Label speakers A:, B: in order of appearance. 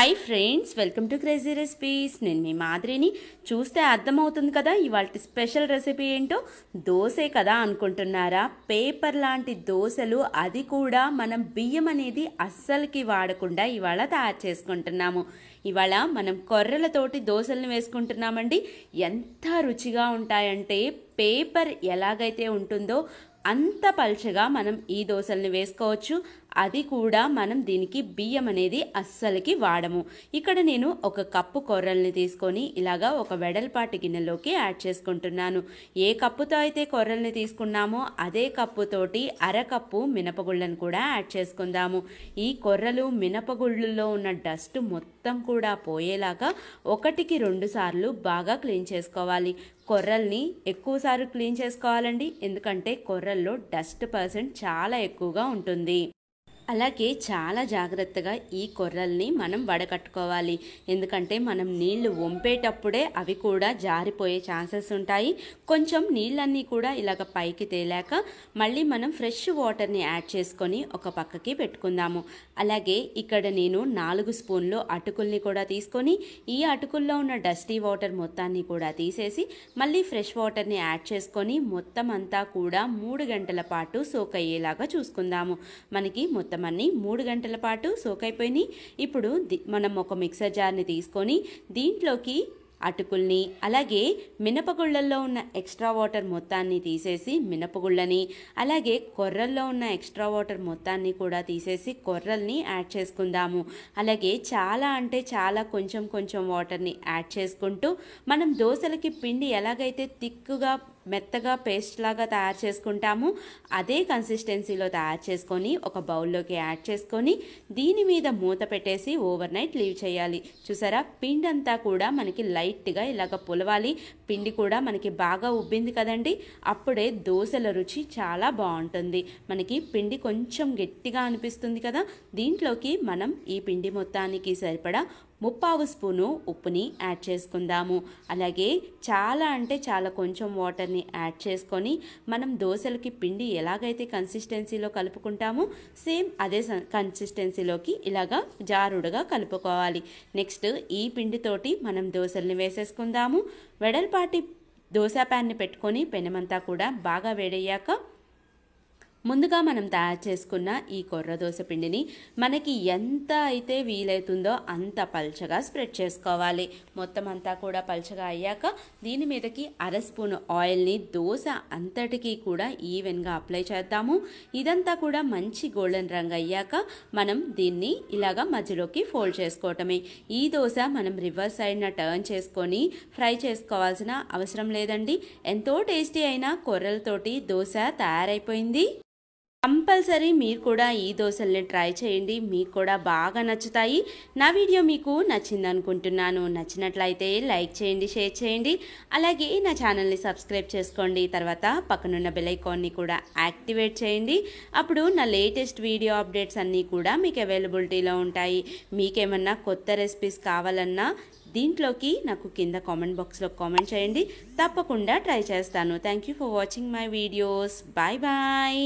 A: hi friends welcome to crazy recipes నేను మీ మాదిరిని చూస్తే అర్థమవుతుంది కదా ఇవాళ స్పెషల్ రెసిపీ ఏంటో దోసే కదా అనుకుంటున్నారా పేపర్ లాంటి దోశలు అది కూడా మనం బియ్యం అనేది అస్సలకి వాడకుండా ఇవాళ తయారు చేసుకుంటున్నాము ఇవాళ మనం కొర్రలతోటి దోశలను వేసుకుంటున్నామండి ఎంత రుచిగా ఉంటాయంటే పేపర్ ఎలాగైతే ఉంటుందో అంత పల్చగా మనం ఈ దోశల్ని వేసుకోవచ్చు అది కూడా మనం దీనికి బియ్యం అనేది అస్సలకి వాడము ఇక్కడ నేను ఒక కప్పు కొర్రల్ని తీసుకొని ఇలాగా ఒక వెడల్పాటి గిన్నెలోకి యాడ్ చేసుకుంటున్నాను ఏ కప్పుతో అయితే కొర్రల్ని తీసుకున్నామో అదే కప్పుతోటి అరకప్పు మినపగుళ్ళను కూడా యాడ్ చేసుకుందాము ఈ కొర్రలు మినపగుళ్ళలో ఉన్న డస్ట్ మొత్తం కూడా పోయేలాగా ఒకటికి రెండు సార్లు బాగా క్లీన్ చేసుకోవాలి కొర్రల్ని ఎక్కువసార్లు క్లీన్ చేసుకోవాలండి ఎందుకంటే కొర్రల్లో డస్ట్ పర్సెంట్ చాలా ఎక్కువగా ఉంటుంది అలాగే చాలా జాగ్రత్తగా ఈ కొర్రల్ని మనం వడకట్టుకోవాలి ఎందుకంటే మనం నీళ్లు వంపేటప్పుడే అవి కూడా జారిపోయే ఛాన్సెస్ ఉంటాయి కొంచెం నీళ్ళన్నీ కూడా ఇలాగ పైకి తేలాక మళ్ళీ మనం ఫ్రెష్ వాటర్ని యాడ్ చేసుకొని ఒక పక్కకి పెట్టుకుందాము అలాగే ఇక్కడ నేను నాలుగు స్పూన్లు అటుకుల్ని కూడా తీసుకొని ఈ అటుకుల్లో ఉన్న డస్టీ వాటర్ మొత్తాన్ని కూడా తీసేసి మళ్ళీ ఫ్రెష్ వాటర్ని యాడ్ చేసుకొని మొత్తం అంతా కూడా మూడు గంటల పాటు సోక్ అయ్యేలాగా చూసుకుందాము మనకి మొత్తం మొత్తం అన్నీ మూడు గంటల పాటు సోక్ ఇప్పుడు మనం ఒక మిక్సర్ జార్ని తీసుకొని దీంట్లోకి అటుకుల్ని అలాగే మినపగుళ్ళల్లో ఉన్న ఎక్స్ట్రా వాటర్ మొత్తాన్ని తీసేసి మినపగుళ్ళని అలాగే కొర్రల్లో ఉన్న ఎక్స్ట్రా వాటర్ మొత్తాన్ని కూడా తీసేసి కొర్రల్ని యాడ్ చేసుకుందాము అలాగే చాలా అంటే చాలా కొంచెం కొంచెం వాటర్ని యాడ్ చేసుకుంటూ మనం దోశలకి పిండి ఎలాగైతే తిక్కుగా మెత్తగా పేస్ట్ లాగా తయారు చేసుకుంటాము అదే కన్సిస్టెన్సీలో తయారు చేసుకొని ఒక బౌల్లోకి యాడ్ చేసుకొని దీని మీద మూత పెట్టేసి ఓవర్ నైట్ లీవ్ చేయాలి చూసారా పిండి అంతా కూడా మనకి లైట్గా ఇలాగ పులవాలి పిండి కూడా మనకి బాగా ఉబ్బింది కదండి అప్పుడే దోశల రుచి చాలా బాగుంటుంది మనకి పిండి కొంచెం గట్టిగా అనిపిస్తుంది కదా దీంట్లోకి మనం ఈ పిండి మొత్తానికి సరిపడా ముప్పావు స్పూను ఉప్పుని యాడ్ చేసుకుందాము అలాగే చాలా అంటే చాలా కొంచెం వాటర్ని యాడ్ చేసుకొని మనం దోశలకి పిండి ఎలాగైతే కన్సిస్టెన్సీలో కలుపుకుంటామో సేమ్ అదే కన్సిస్టెన్సీలోకి ఇలాగా జారుడుగా కలుపుకోవాలి నెక్స్ట్ ఈ పిండితోటి మనం దోశల్ని వేసేసుకుందాము వెడల్పాటి దోశ ప్యాన్ని పెట్టుకొని పెనమంతా కూడా బాగా వేడయ్యాక ముందుగా మనం తయారు చేసుకున్న ఈ కొర్ర దోశ పిండిని మనకి ఎంత అయితే వీలైతుందో అంత పల్చగా స్ప్రెడ్ చేసుకోవాలి మొత్తం అంతా కూడా పల్చగా అయ్యాక దీని మీదకి అర స్పూన్ ఆయిల్ని దోశ అంతటికీ కూడా ఈవెన్గా అప్లై చేద్దాము ఇదంతా కూడా మంచి గోల్డెన్ రంగు అయ్యాక మనం దీన్ని ఇలాగ మధ్యలోకి ఫోల్డ్ చేసుకోవటమే ఈ దోశ మనం రివర్స్ సైడ్న టర్న్ చేసుకొని ఫ్రై చేసుకోవాల్సిన అవసరం లేదండి ఎంతో టేస్టీ అయిన కొర్రలతోటి దోశ తయారైపోయింది కంపల్సరీ మీరు కూడా ఈ దోశల్ని ట్రై చేయండి మీకు కూడా బాగా నచ్చుతాయి నా వీడియో మీకు నచ్చింది అనుకుంటున్నాను నచ్చినట్లయితే లైక్ చేయండి షేర్ చేయండి అలాగే నా ఛానల్ని సబ్స్క్రైబ్ చేసుకోండి తర్వాత పక్కనున్న బెలైకాన్ని కూడా యాక్టివేట్ చేయండి అప్పుడు నా లేటెస్ట్ వీడియో అప్డేట్స్ అన్నీ కూడా మీకు అవైలబిలిటీలో ఉంటాయి మీకేమన్నా కొత్త రెసిపీస్ కావాలన్నా దీంట్లోకి నాకు కింద కామెంట్ బాక్స్లో కామెంట్ చేయండి తప్పకుండా ట్రై చేస్తాను thank for watching my videos bye bye